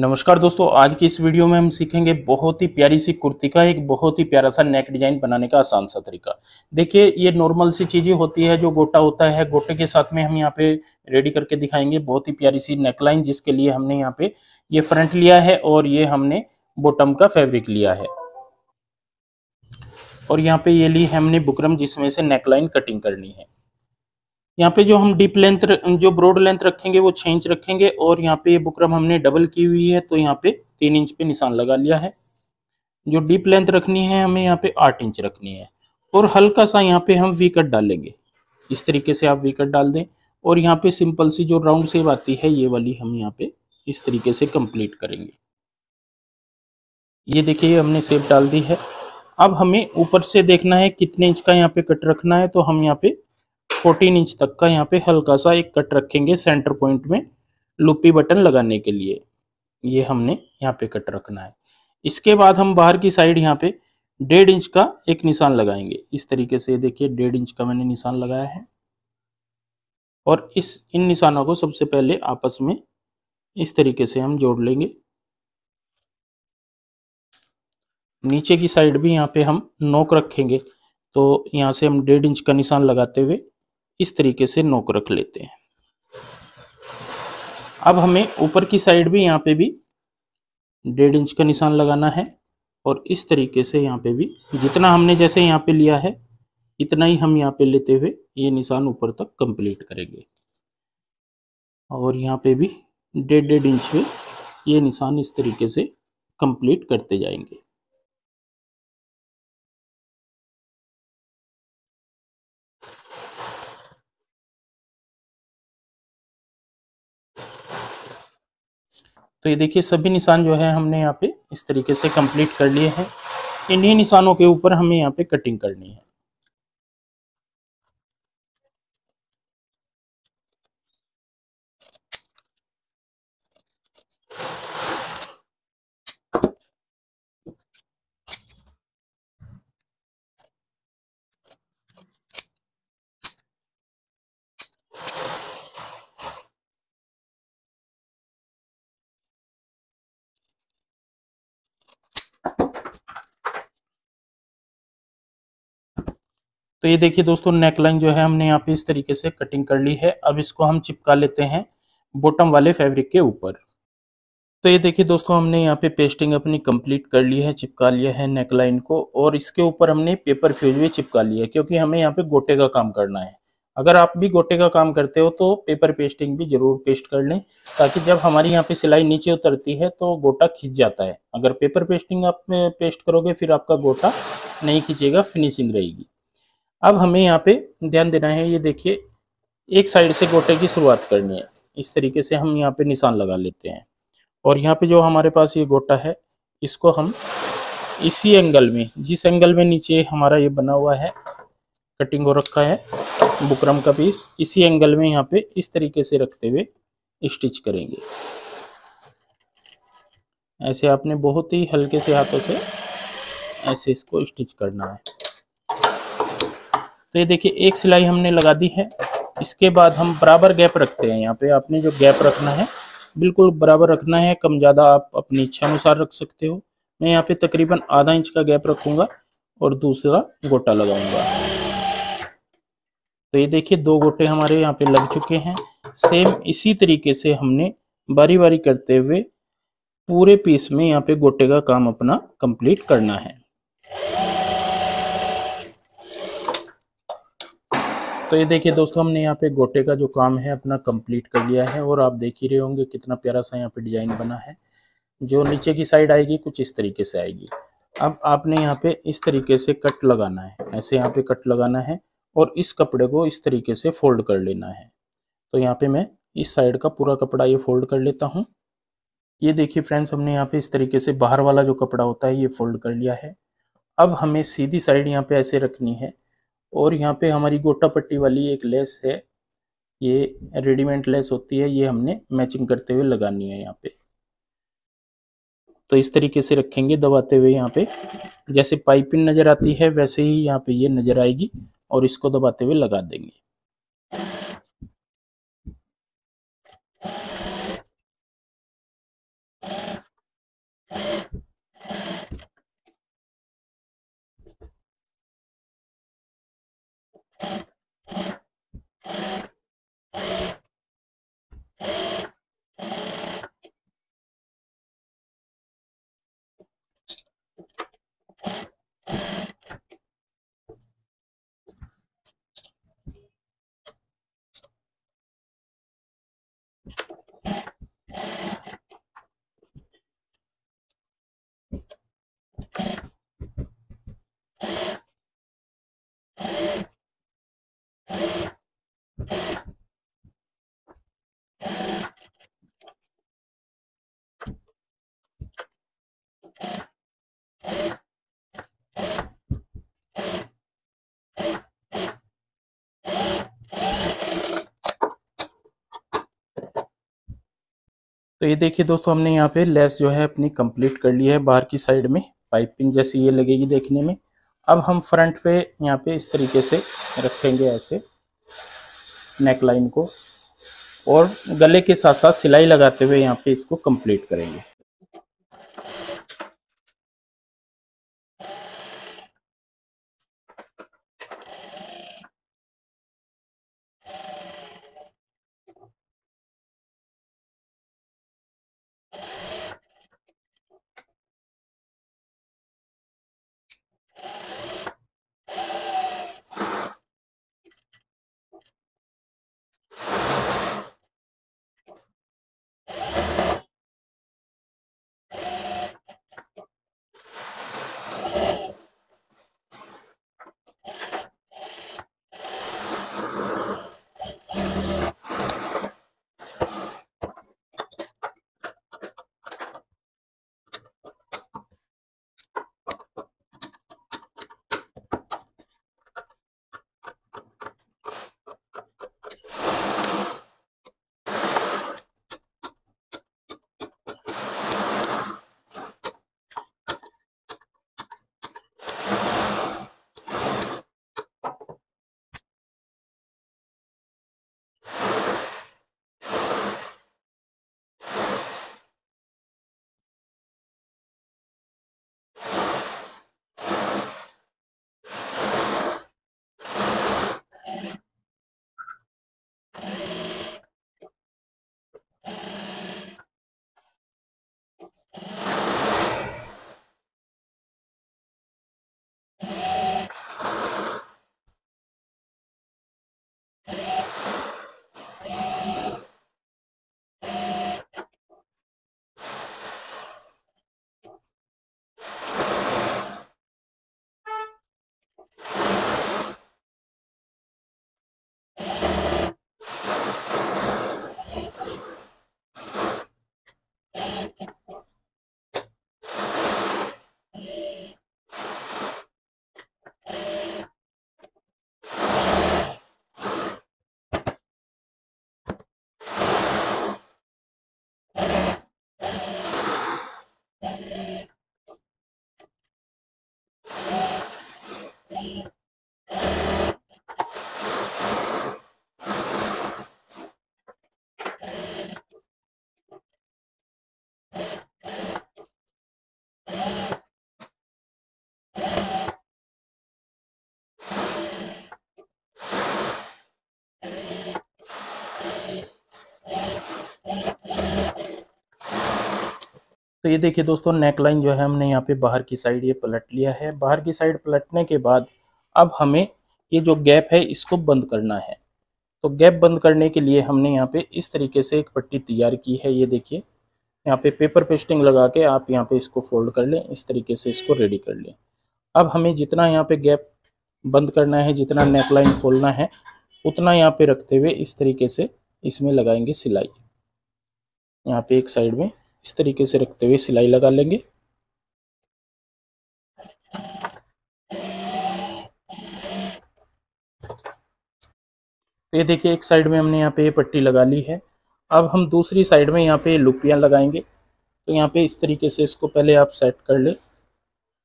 नमस्कार दोस्तों आज की इस वीडियो में हम सीखेंगे बहुत ही प्यारी सी कुर्ती का एक बहुत ही प्यारा सा नेक डिजाइन बनाने का आसान सा तरीका देखिए ये नॉर्मल सी चीजें होती है जो गोटा होता है गोटे के साथ में हम यहाँ पे रेडी करके दिखाएंगे बहुत ही प्यारी सी नेकलाइन जिसके लिए हमने यहाँ पे ये फ्रंट लिया है और ये हमने बोटम का फेब्रिक लिया है और यहाँ पे ये ली हमने बुकरम जिसमें से नेकलाइन कटिंग करनी है यहाँ पे जो हम डीप लेंथ जो ब्रॉड लेंथ रखेंगे वो छः इंच रखेंगे और यहाँ पे ये बुकरम हमने डबल की हुई है तो यहाँ पे तीन इंच पे निशान लगा लिया है जो डीप लेंथ रखनी है हमें यहाँ पे आठ इंच रखनी है और हल्का सा यहाँ पे हम वी कट डालेंगे इस तरीके से आप वी कट डाल दें और यहाँ पे सिंपल सी जो राउंड सेव आती है ये वाली हम यहाँ पे इस तरीके से कंप्लीट करेंगे ये देखिए हमने सेब डाल दी है अब हमें ऊपर से देखना है कितने इंच का यहाँ पे कट रखना है तो हम यहाँ पे फोर्टीन इंच तक का यहाँ पे हल्का सा एक कट रखेंगे सेंटर पॉइंट में लुपी बटन लगाने के लिए ये हमने यहाँ पे कट रखना है इसके बाद हम बाहर की साइड यहाँ पे डेढ़ इंच का एक निशान लगाएंगे इस तरीके से देखिए डेढ़ इंच का मैंने निशान लगाया है और इस इन निशानों को सबसे पहले आपस में इस तरीके से हम जोड़ लेंगे नीचे की साइड भी यहाँ पे हम नोक रखेंगे तो यहाँ से हम डेढ़ इंच का निशान लगाते हुए इस तरीके से नोक रख लेते हैं अब हमें ऊपर की साइड भी यहाँ पे भी डेढ़ इंच का निशान लगाना है और इस तरीके से यहाँ पे भी जितना हमने जैसे यहाँ पे लिया है इतना ही हम यहाँ पे लेते हुए ये निशान ऊपर तक कंप्लीट करेंगे और यहाँ पे भी डेढ़ डेढ़ इंच पे ये निशान इस तरीके से कंप्लीट करते जाएंगे तो ये देखिए सभी निशान जो है हमने यहाँ पे इस तरीके से कंप्लीट कर लिए हैं इन्हीं निशानों के ऊपर हमें यहाँ पे कटिंग करनी है तो ये देखिए दोस्तों नेकलाइन जो है हमने यहाँ पे इस तरीके से कटिंग कर ली है अब इसको हम चिपका लेते हैं बॉटम वाले फैब्रिक के ऊपर तो ये देखिए दोस्तों हमने यहाँ पे पेस्टिंग अपनी कंप्लीट कर ली है चिपका लिया है नेकलाइन को और इसके ऊपर हमने पेपर फ्यूज भी चिपका लिया है क्योंकि हमें यहाँ पे गोटे का काम करना है अगर आप भी गोटे का काम करते हो तो पेपर पेस्टिंग भी जरूर पेस्ट कर लें ताकि जब हमारी यहाँ पे सिलाई नीचे उतरती है तो गोटा खींच जाता है अगर पेपर पेस्टिंग आप पेस्ट करोगे फिर आपका गोटा नहीं खींचेगा फिनिशिंग रहेगी अब हमें यहाँ पे ध्यान देना है ये देखिए एक साइड से गोटे की शुरुआत करनी है इस तरीके से हम यहाँ पे निशान लगा लेते हैं और यहाँ पे जो हमारे पास ये गोटा है इसको हम इसी एंगल में जिस एंगल में नीचे हमारा ये बना हुआ है कटिंग हो रखा है बुकरम का पीस इसी एंगल में यहाँ पे इस तरीके से रखते हुए स्टिच करेंगे ऐसे आपने बहुत ही हल्के से हाथों से ऐसे इसको स्टिच करना है तो ये देखिए एक सिलाई हमने लगा दी है इसके बाद हम बराबर गैप रखते हैं यहाँ पे आपने जो गैप रखना है बिल्कुल बराबर रखना है कम ज़्यादा आप अपनी इच्छा अनुसार रख सकते हो मैं यहाँ पे तकरीबन आधा इंच का गैप रखूंगा और दूसरा गोटा लगाऊंगा तो ये देखिए दो गोटे हमारे यहाँ पे लग चुके हैं सेम इसी तरीके से हमने बारी बारी करते हुए पूरे पीस में यहाँ पे गोटे का काम अपना कंप्लीट करना है तो ये देखिए दोस्तों हमने यहाँ पे गोटे का जो काम है अपना कंप्लीट कर लिया है और आप देख ही रहे होंगे कितना प्यारा सा यहाँ पे डिजाइन बना है जो नीचे की साइड आएगी कुछ इस तरीके से आएगी अब आपने यहाँ पे इस तरीके से कट लगाना है ऐसे यहाँ पे कट लगाना है और इस कपड़े को इस तरीके से फोल्ड कर लेना है तो यहाँ पे मैं इस साइड का पूरा कपड़ा ये फोल्ड कर लेता हूँ ये देखिए फ्रेंड्स हमने यहाँ पे इस तरीके से बाहर वाला जो कपड़ा होता है ये फोल्ड कर लिया है अब हमें सीधी साइड यहाँ पे ऐसे रखनी है और यहाँ पे हमारी गोटा पट्टी वाली एक लेस है ये रेडीमेड लेस होती है ये हमने मैचिंग करते हुए लगानी है यहाँ पे तो इस तरीके से रखेंगे दबाते हुए यहाँ पे जैसे पाइपिंग नज़र आती है वैसे ही यहाँ पे ये नज़र आएगी और इसको दबाते हुए लगा देंगे तो ये देखिए दोस्तों हमने यहाँ पे लेस जो है अपनी कंप्लीट कर ली है बाहर की साइड में पाइपिंग जैसी ये लगेगी देखने में अब हम फ्रंट पे यहाँ पे इस तरीके से रखेंगे ऐसे नेक लाइन को और गले के साथ साथ सिलाई लगाते हुए यहाँ पे इसको कंप्लीट करेंगे तो ये देखिए दोस्तों नेकलाइन जो है हमने यहाँ पे बाहर की साइड ये पलट लिया है बाहर की साइड पलटने के बाद अब हमें ये जो गैप है इसको बंद करना है तो गैप बंद करने के लिए हमने यहाँ पे इस तरीके से एक पट्टी तैयार की है ये देखिए यहाँ पे पेपर पेस्टिंग लगा के आप यहाँ पे इसको फोल्ड कर लें इस तरीके से इसको रेडी कर लें अब हमें जितना यहाँ पे गैप बंद करना है जितना नेकलाइन खोलना है उतना यहाँ पे रखते हुए इस तरीके से इसमें लगाएंगे सिलाई यहाँ पे एक साइड में इस तरीके से रखते हुए सिलाई लगा लेंगे ये देखिए एक साइड में हमने यहाँ पे पट्टी लगा ली है अब हम दूसरी साइड में यहाँ पे लुपियाँ लगाएंगे तो यहाँ पे इस तरीके से इसको पहले आप सेट कर ले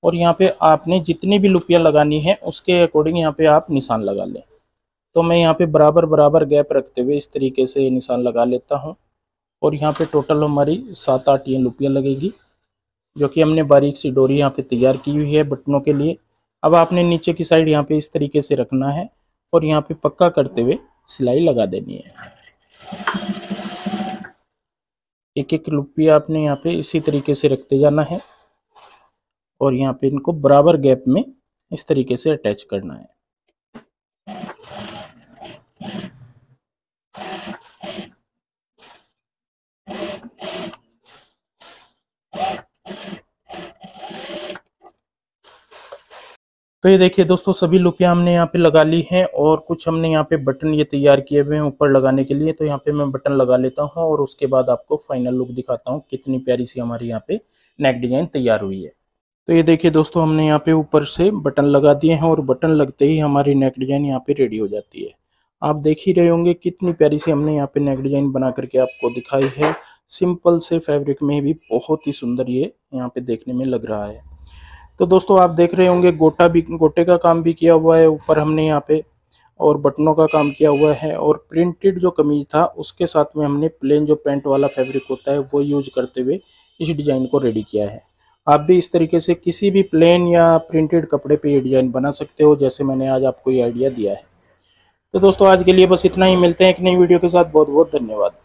और यहाँ पे आपने जितनी भी लुपियाँ लगानी है उसके अकॉर्डिंग यहाँ पे आप निशान लगा लें तो मैं यहाँ पे बराबर बराबर गैप रखते हुए इस तरीके से निशान लगा लेता हूँ और यहाँ पे टोटल हमारी सात आठ ये लुपियाँ लगेगी जो कि हमने बारीक सी डोरी यहाँ पे तैयार की हुई है बटनों के लिए अब आपने नीचे की साइड यहाँ पे इस तरीके से रखना है और यहाँ पे पक्का करते हुए सिलाई लगा देनी है एक एक लुपिया आपने यहाँ पे इसी तरीके से रखते जाना है और यहाँ पे इनको बराबर गैप में इस तरीके से अटैच करना है तो ये देखिए दोस्तों सभी लुकियाँ हमने यहाँ पे लगा ली हैं और कुछ हमने यहाँ पे बटन ये तैयार किए हुए हैं ऊपर लगाने के लिए तो यहाँ पे मैं बटन लगा लेता हूँ और उसके बाद आपको फाइनल लुक दिखाता हूँ कितनी प्यारी सी हमारी यहाँ पे नेक डिजाइन तैयार हुई है तो ये देखिए दोस्तों हमने यहाँ पे ऊपर से बटन लगा दिए हैं और बटन लगते ही हमारी नेक डिजाइन यहाँ पे रेडी हो जाती है आप देख ही रहे होंगे कितनी प्यारी सी हमने यहाँ पे नेक डिजाइन बना करके आपको दिखाई है सिंपल से फैब्रिक में भी बहुत ही सुंदर ये यहाँ पे देखने में लग रहा है तो दोस्तों आप देख रहे होंगे गोटा भी गोटे का काम भी किया हुआ है ऊपर हमने यहाँ पे और बटनों का काम किया हुआ है और प्रिंटेड जो कमीज था उसके साथ में हमने प्लेन जो पेंट वाला फैब्रिक होता है वो यूज करते हुए इस डिज़ाइन को रेडी किया है आप भी इस तरीके से किसी भी प्लेन या प्रिंटेड कपड़े पे ये डिज़ाइन बना सकते हो जैसे मैंने आज आपको ये आइडिया दिया है तो दोस्तों आज के लिए बस इतना ही मिलते हैं एक नई वीडियो के साथ बहुत बहुत धन्यवाद